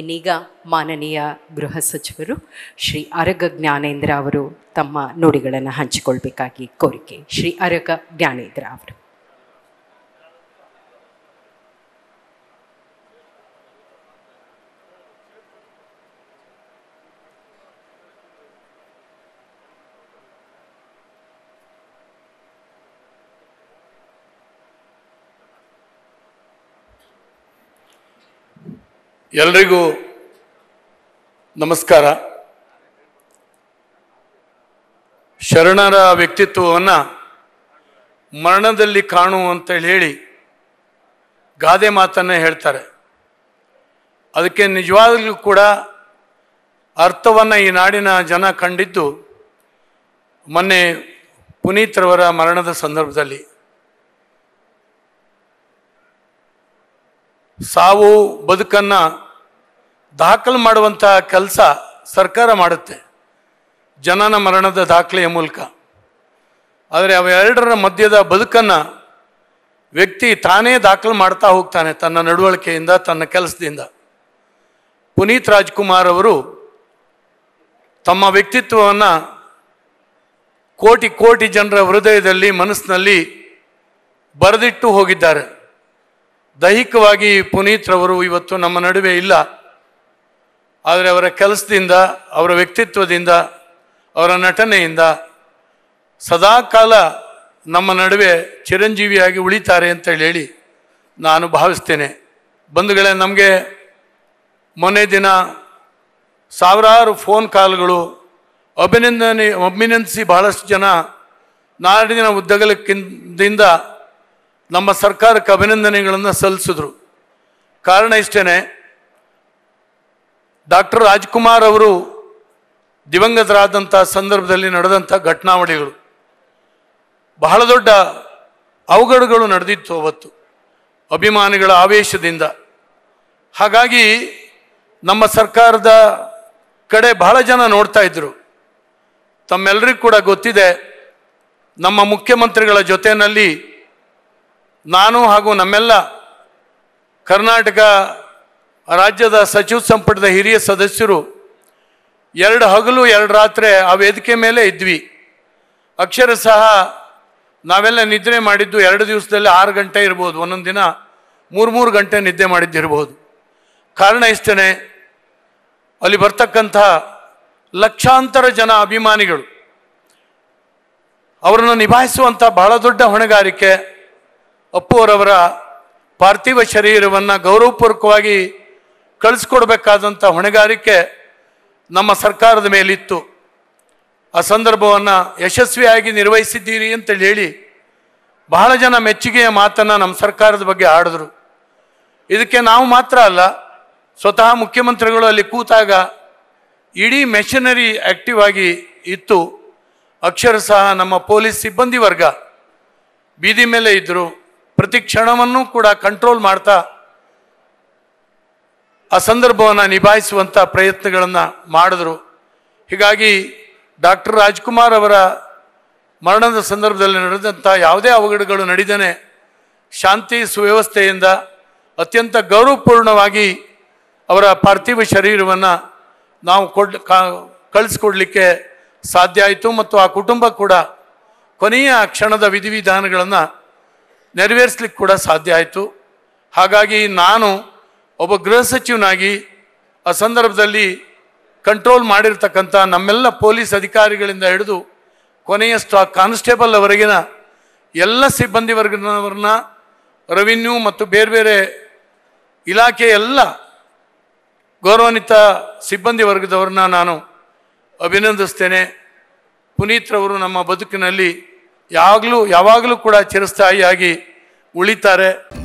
ಇನ್ನೀಗ ಮಾನನೀಯ ಗೃಹ ಸಚಿವರು ಶ್ರೀ ಅರಗ ಜ್ಞಾನೇಂದ್ರ ಅವರು ತಮ್ಮ ನುಡಿಗಳನ್ನು ಹಂಚಿಕೊಳ್ಬೇಕಾಗಿ ಕೋರಿಕೆ ಶ್ರೀ ಅರಗ ಜ್ಞಾನೇಂದ್ರ ಅವರು ಎಲ್ರಿಗೂ ನಮಸ್ಕಾರ ಶರಣರ ವ್ಯಕ್ತಿತ್ವವನ್ನು ಮರಣದಲ್ಲಿ ಕಾಣು ಅಂತೇಳಿ ಹೇಳಿ ಗಾದೆ ಮಾತನ್ನೇ ಹೇಳ್ತಾರೆ ಅದಕ್ಕೆ ನಿಜವಾಗಲೂ ಕೂಡ ಅರ್ಥವನ್ನು ಈ ನಾಡಿನ ಜನ ಕಂಡಿದ್ದು ಮೊನ್ನೆ ಪುನೀತ್ರವರ ಮರಣದ ಸಂದರ್ಭದಲ್ಲಿ ಸಾವು ಬದುಕನ್ನು ದಾಖಲು ಮಾಡುವಂತಹ ಕೆಲಸ ಸರ್ಕಾರ ಮಾಡುತ್ತೆ ಜನನ ಮರಣದ ದಾಖಲೆಯ ಮೂಲಕ ಆದರೆ ಅವೆರಡರ ಮಧ್ಯದ ಬದುಕನ್ನು ವ್ಯಕ್ತಿ ತಾನೇ ದಾಖಲು ಮಾಡ್ತಾ ಹೋಗ್ತಾನೆ ತನ್ನ ನಡವಳಿಕೆಯಿಂದ ತನ್ನ ಕೆಲಸದಿಂದ ಪುನೀತ್ ರಾಜ್ಕುಮಾರ್ ಅವರು ತಮ್ಮ ವ್ಯಕ್ತಿತ್ವವನ್ನು ಕೋಟಿ ಕೋಟಿ ಜನರ ಹೃದಯದಲ್ಲಿ ಮನಸ್ಸಿನಲ್ಲಿ ಬರೆದಿಟ್ಟು ಹೋಗಿದ್ದಾರೆ ದೈಹಿಕವಾಗಿ ರವರು ಇವತ್ತು ನಮ್ಮ ನಡುವೆ ಇಲ್ಲ ಆದರೆ ಅವರ ಕೆಲಸದಿಂದ ಅವರ ವ್ಯಕ್ತಿತ್ವದಿಂದ ಅವರ ನಟನೆಯಿಂದ ಸದಾಕಾಲ ನಮ್ಮ ನಡುವೆ ಚಿರಂಜೀವಿಯಾಗಿ ಉಳಿತಾರೆ ಅಂತೇಳಿ ಹೇಳಿ ನಾನು ಭಾವಿಸ್ತೇನೆ ಬಂಧುಗಳೇ ನಮಗೆ ಮೊನ್ನೆ ದಿನ ಸಾವಿರಾರು ಫೋನ್ ಕಾಲ್ಗಳು ಅಭಿನಂದನೆ ಅಭಿನಂದಿಸಿ ಬಹಳಷ್ಟು ಜನ ನಾಡಿನ ಉದ್ದಗಲಕ್ಕಿಂತ ನಮ್ಮ ಸರ್ಕಾರಕ್ಕೆ ಅಭಿನಂದನೆಗಳನ್ನು ಸಲ್ಲಿಸಿದ್ರು ಕಾರಣ ಇಷ್ಟೇ ಡಾಕ್ಟರ್ ರಾಜ್ಕುಮಾರ್ ಅವರು ದಿವಂಗತರಾದಂಥ ಸಂದರ್ಭದಲ್ಲಿ ನಡೆದಂಥ ಘಟನಾವಳಿಗಳು ಬಹಳ ದೊಡ್ಡ ಅವಘಡಗಳು ನಡೆದಿತ್ತು ಅವತ್ತು ಅಭಿಮಾನಿಗಳ ಆವೇಶದಿಂದ ಹಾಗಾಗಿ ನಮ್ಮ ಸರ್ಕಾರದ ಕಡೆ ಬಹಳ ಜನ ನೋಡ್ತಾ ಇದ್ದರು ತಮ್ಮೆಲ್ಲರಿಗೂ ಕೂಡ ಗೊತ್ತಿದೆ ನಮ್ಮ ಮುಖ್ಯಮಂತ್ರಿಗಳ ಜೊತೆಯಲ್ಲಿ ನಾನು ಹಾಗೂ ನಮ್ಮೆಲ್ಲ ಕರ್ನಾಟಕ ರಾಜ್ಯದ ಸಚಿವ ಸಂಪುಟದ ಹಿರಿಯ ಸದಸ್ಯರು ಎರಡು ಹಗಲು ಎರಡು ರಾತ್ರಿ ಆ ವೇದಿಕೆ ಮೇಲೆ ಇದ್ವಿ ಅಕ್ಷರ ಸಹ ನಾವೆಲ್ಲ ನಿದ್ರೆ ಮಾಡಿದ್ದು ಎರಡು ದಿವಸದಲ್ಲಿ ಆರು ಗಂಟೆ ಇರ್ಬೋದು ಒಂದೊಂದು ದಿನ ಮೂರು ಮೂರು ಗಂಟೆ ನಿದ್ದೆ ಮಾಡಿದ್ದಿರಬಹುದು ಕಾರಣ ಇಷ್ಟೇ ಅಲ್ಲಿ ಬರ್ತಕ್ಕಂಥ ಲಕ್ಷಾಂತರ ಜನ ಅಭಿಮಾನಿಗಳು ಅವರನ್ನು ನಿಭಾಯಿಸುವಂಥ ಬಹಳ ದೊಡ್ಡ ಹೊಣೆಗಾರಿಕೆ ಅಪ್ಪುವರವರ ಪಾರ್ಥಿವ ಶರೀರವನ್ನು ಗೌರವಪೂರ್ವಕವಾಗಿ ಕಳಿಸ್ಕೊಡ್ಬೇಕಾದಂಥ ಹೊಣೆಗಾರಿಕೆ ನಮ್ಮ ಸರ್ಕಾರದ ಮೇಲಿತ್ತು ಆ ಸಂದರ್ಭವನ್ನು ಯಶಸ್ವಿಯಾಗಿ ನಿರ್ವಹಿಸಿದ್ದೀರಿ ಅಂತೇಳಿ ಹೇಳಿ ಬಹಳ ಜನ ಮೆಚ್ಚುಗೆಯ ಮಾತನ್ನು ನಮ್ಮ ಸರ್ಕಾರದ ಬಗ್ಗೆ ಆಡಿದ್ರು ಇದಕ್ಕೆ ನಾವು ಮಾತ್ರ ಅಲ್ಲ ಸ್ವತಃ ಮುಖ್ಯಮಂತ್ರಿಗಳು ಅಲ್ಲಿ ಕೂತಾಗ ಇಡೀ ಮೆಷಿನರಿ ಆ್ಯಕ್ಟಿವ್ ಆಗಿ ಇತ್ತು ಅಕ್ಷರಶಃ ನಮ್ಮ ಪೊಲೀಸ್ ಸಿಬ್ಬಂದಿ ವರ್ಗ ಬೀದಿ ಮೇಲೆ ಇದ್ದರು ಪ್ರತಿ ಕ್ಷಣವನ್ನು ಕೂಡ ಕಂಟ್ರೋಲ್ ಮಾಡ್ತಾ ಆ ಸಂದರ್ಭವನ್ನು ನಿಭಾಯಿಸುವಂಥ ಪ್ರಯತ್ನಗಳನ್ನು ಮಾಡಿದ್ರು ಹೀಗಾಗಿ ಡಾಕ್ಟರ್ ರಾಜ್ಕುಮಾರ್ ಅವರ ಮರಣದ ಸಂದರ್ಭದಲ್ಲಿ ನಡೆದಂಥ ಯಾವುದೇ ಅವಘಡಗಳು ನಡೀದೇ ಶಾಂತಿ ಸುವ್ಯವಸ್ಥೆಯಿಂದ ಅತ್ಯಂತ ಗೌರವಪೂರ್ಣವಾಗಿ ಅವರ ಪಾರ್ಥಿವ ಶರೀರವನ್ನು ನಾವು ಕೊಡ್ ಕಳಿಸ್ಕೊಡ್ಲಿಕ್ಕೆ ಸಾಧ್ಯ ಆಯಿತು ಮತ್ತು ಆ ಕುಟುಂಬ ಕೂಡ ಕೊನೆಯ ಕ್ಷಣದ ವಿಧಿವಿಧಾನಗಳನ್ನು ನೆರವೇರಿಸ್ಲಿಕ್ಕೆ ಕೂಡ ಸಾಧ್ಯ ಆಯಿತು ಹಾಗಾಗಿ ನಾನು ಒಬ್ಬ ಗೃಹ ಸಚಿವನಾಗಿ ಆ ಸಂದರ್ಭದಲ್ಲಿ ಕಂಟ್ರೋಲ್ ಮಾಡಿರ್ತಕ್ಕಂಥ ನಮ್ಮೆಲ್ಲ ಪೊಲೀಸ್ ಅಧಿಕಾರಿಗಳಿಂದ ಹಿಡಿದು ಕೊನೆಯ ಸ್ಟಾಕ್ ಕಾನ್ಸ್ಟೇಬಲ್ ಎಲ್ಲ ಸಿಬ್ಬಂದಿ ವರ್ಗದವ್ರನ್ನ ರೆವಿನ್ಯೂ ಮತ್ತು ಬೇರೆ ಬೇರೆ ಇಲಾಖೆಯೆಲ್ಲ ಎಲ್ಲ ಗೌರವಾನ್ವಿತ ಸಿಬ್ಬಂದಿ ವರ್ಗದವ್ರನ್ನ ನಾನು ಅಭಿನಂದಿಸ್ತೇನೆ ಪುನೀತ್ರವರು ನಮ್ಮ ಬದುಕಿನಲ್ಲಿ ಯಾವಾಗಲೂ ಯಾವಾಗಲೂ ಕೂಡ ಚಿರಸ್ಥಾಯಿಯಾಗಿ ಉಳಿತಾರೆ